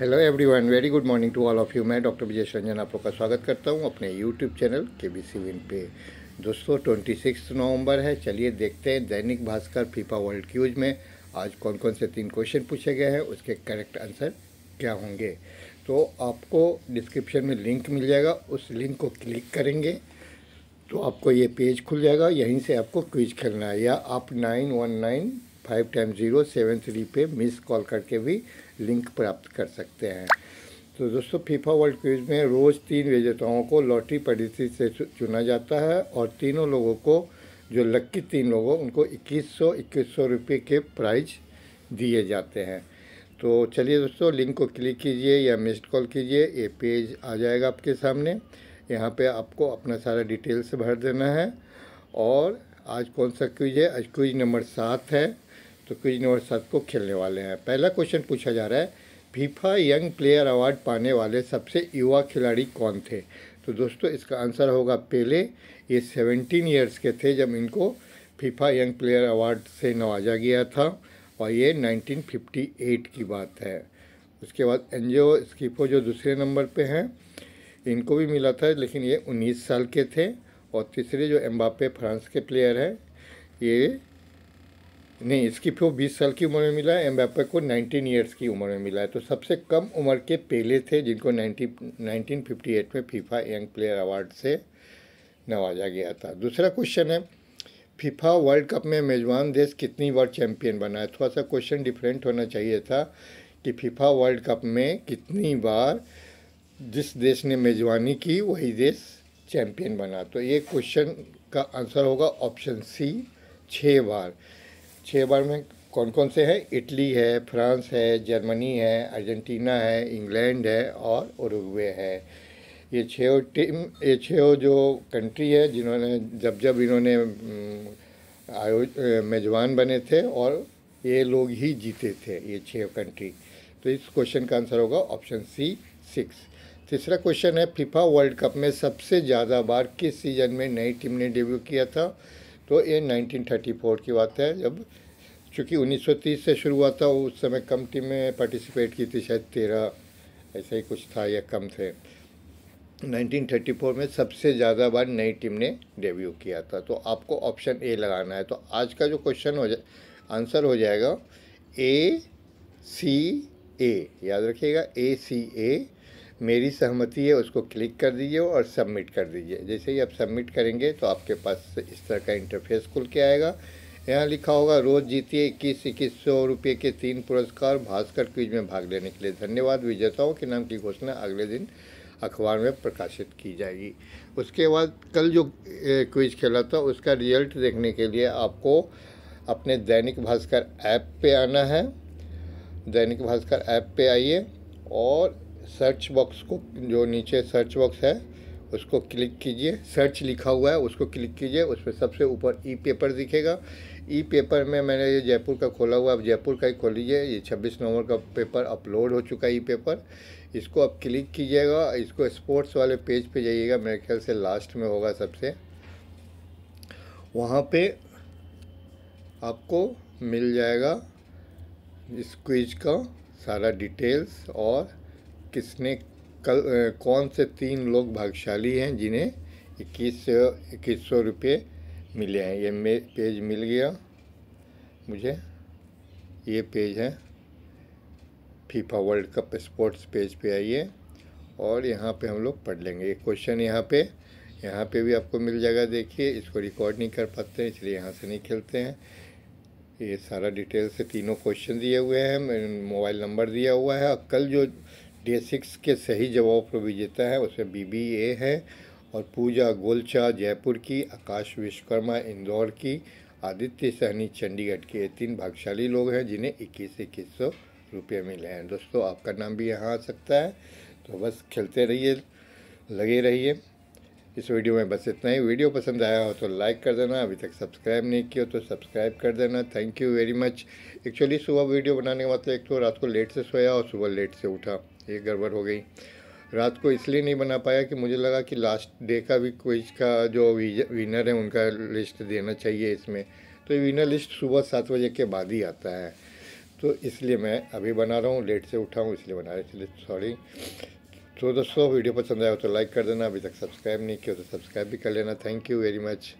hello everyone very good morning to all of you मैं doctor Vijay Ranjan आप लोग का स्वागत करता हूँ अपने यूट्यूब चैनल के बी सी विन पे दोस्तों ट्वेंटी सिक्स नवम्बर है चलिए देखते हैं दैनिक भास्कर फीफा वर्ल्ड क्यूज में आज कौन कौन से तीन क्वेश्चन पूछे गए हैं उसके करेक्ट आंसर क्या होंगे तो आपको डिस्क्रिप्शन में लिंक मिल जाएगा उस लिंक को क्लिक करेंगे तो आपको ये पेज खुल जाएगा यहीं से आपको क्विज खेलना है या आप nine one nine five time zero seven three पे मिस कॉल करके भी लिंक प्राप्त कर सकते हैं तो दोस्तों फीफा वर्ल्ड क्विज में रोज़ तीन विजेताओं को लॉटरी पद्धति से चुना जाता है और तीनों लोगों को जो लक्की तीन लोगों उनको इक्कीस सौ इक्कीस सौ रुपये के प्राइज दिए जाते हैं तो चलिए दोस्तों लिंक को क्लिक कीजिए या मिस्ड कॉल कीजिए ये पेज आ जाएगा आपके सामने यहाँ पे आपको अपना सारा डिटेल्स भर देना है और आज कौन सा क्विज है आज क्विज नंबर सात है तो कुछ और सात को खेलने वाले हैं पहला क्वेश्चन पूछा जा रहा है फीफा यंग प्लेयर अवार्ड पाने वाले सबसे युवा खिलाड़ी कौन थे तो दोस्तों इसका आंसर होगा पहले ये सेवनटीन ईयर्स के थे जब इनको फीफा यंग प्लेयर अवार्ड से नवाजा गया था और ये 1958 की बात है उसके बाद एनजियो स्कीफो जो दूसरे नंबर पे हैं इनको भी मिला था लेकिन ये 19 साल के थे और तीसरे जो एम्बापे फ्रांस के प्लेयर हैं ये नहीं इसकी प्यो बीस साल की उम्र में मिला है एम्बापे को नाइनटीन इयर्स की उम्र में मिला है तो सबसे कम उम्र के पहले थे जिनको नाइनटीन नाइनटीन फिफ्टी एट में फीफा यंग प्लेयर अवार्ड से नवाजा गया था दूसरा क्वेश्चन है फीफा वर्ल्ड कप में मेज़बान देश कितनी बार चैम्पियन बना है थोड़ा सा क्वेश्चन डिफरेंट होना चाहिए था कि फीफा वर्ल्ड कप में कितनी बार जिस देश ने मेज़बानी की वही देश चैम्पियन बना तो ये क्वेश्चन का आंसर होगा ऑप्शन सी छः बार छः बार में कौन कौन से हैं इटली है फ्रांस है जर्मनी है अर्जेंटीना है इंग्लैंड है और उरुग्वे है ये छः टीम ये छः जो कंट्री है जिन्होंने जब जब इन्होंने आयोज मेजबान बने थे और ये लोग ही जीते थे ये छः कंट्री तो इस क्वेश्चन का आंसर होगा ऑप्शन सी सिक्स तीसरा क्वेश्चन है फिफा वर्ल्ड कप में सबसे ज़्यादा बार किस सीजन में नई टीम ने डेब्यू किया था तो ये 1934 की बात है जब चूँकि 1930 से शुरू हुआ था उस समय कम टीम में पार्टिसिपेट की थी शायद तेरह ऐसा ही कुछ था या कम थे 1934 में सबसे ज़्यादा बार नई टीम ने डेब्यू किया था तो आपको ऑप्शन ए लगाना है तो आज का जो क्वेश्चन हो जाए आंसर हो जाएगा ए सी ए याद रखिएगा ए सी ए मेरी सहमति है उसको क्लिक कर दीजिए और सबमिट कर दीजिए जैसे ही आप सबमिट करेंगे तो आपके पास इस तरह का इंटरफेस खुल के आएगा यहाँ लिखा होगा रोज़ जीतिए इक्कीस इक्कीस सौ रुपये के तीन पुरस्कार भास्कर क्विज में भाग लेने के लिए धन्यवाद विजेताओं के नाम की घोषणा अगले दिन अखबार में प्रकाशित की जाएगी उसके बाद कल जो क्विज खेला था उसका रिजल्ट देखने के लिए आपको अपने दैनिक भास्कर ऐप पे आना है दैनिक भास्कर ऐप पे आइए और सर्च बॉक्स को जो नीचे सर्च बॉक्स है उसको क्लिक कीजिए सर्च लिखा हुआ है उसको क्लिक कीजिए उस पर सबसे ऊपर ई पेपर दिखेगा ई पेपर में मैंने ये जयपुर का खोला हुआ है अब जयपुर का ही खोल लीजिए ये 26 नवंबर का पेपर अपलोड हो चुका है ई पेपर इसको आप क्लिक कीजिएगा इसको स्पोर्ट्स वाले पेज पे जाइएगा मेरे ख्याल से लास्ट में होगा सबसे वहाँ पे आपको मिल जाएगा इस क्विज का सारा डिटेल्स और किसने कल कौन से तीन लोग भाग्यशाली हैं जिन्हें इक्कीस इक्कीस सौ रुपये मिले हैं ये मे पेज मिल गया मुझे ये पेज है FIFA World Cup sports page पे आइए और यहाँ पे हम लोग पढ़ लेंगे ये क्वेश्चन यहाँ पे यहाँ पे भी आपको मिल जाएगा देखिए इसको रिकॉर्ड नहीं कर पाते हैं इसलिए यहाँ से नहीं खेलते हैं ये सारा डिटेल से तीनों क्वेश्चन दिए हुए हैं मोबाइल नंबर दिया हुआ है और कल जो डे सिक्स के सही जवाब पर विजेता है उसमें बीबीए है और पूजा गोलचा जयपुर की आकाश विश्वकर्मा इंदौर की आदित्य सहनी चंडीगढ़ के ये तीन भागशाली लोग हैं जिन्हें इक्कीस इक्कीस सौ रुपये मिले हैं दोस्तों आपका नाम भी यहाँ आ सकता है तो बस खेलते रहिए लगे रहिए इस वीडियो में बस इतना ही वीडियो पसंद आया हो तो लाइक कर देना अभी तक सब्सक्राइब नहीं किया तो सब्सक्राइब कर देना thank you very much actually सुबह वीडियो बनाने के मतलब एक तो रात को लेट से सोया और सुबह लेट से उठा ये गड़बड़ हो गई रात को इसलिए नहीं बना पाया कि मुझे लगा कि लास्ट डे का भी क्विज का जो विनर है उनका लिस्ट देना चाहिए इसमें तो ये विनर लिस्ट सुबह सात बजे के बाद ही आता है तो इसलिए मैं अभी बना रहा हूँ लेट से उठा हूँ इसलिए बना रहा इसलिए सॉरी तो दोस्तों वीडियो पसंद आया हो तो लाइक कर देना अभी तक सब्सक्राइब नहीं किया तो सब्सक्राइब भी कर लेना थैंक यू वेरी मच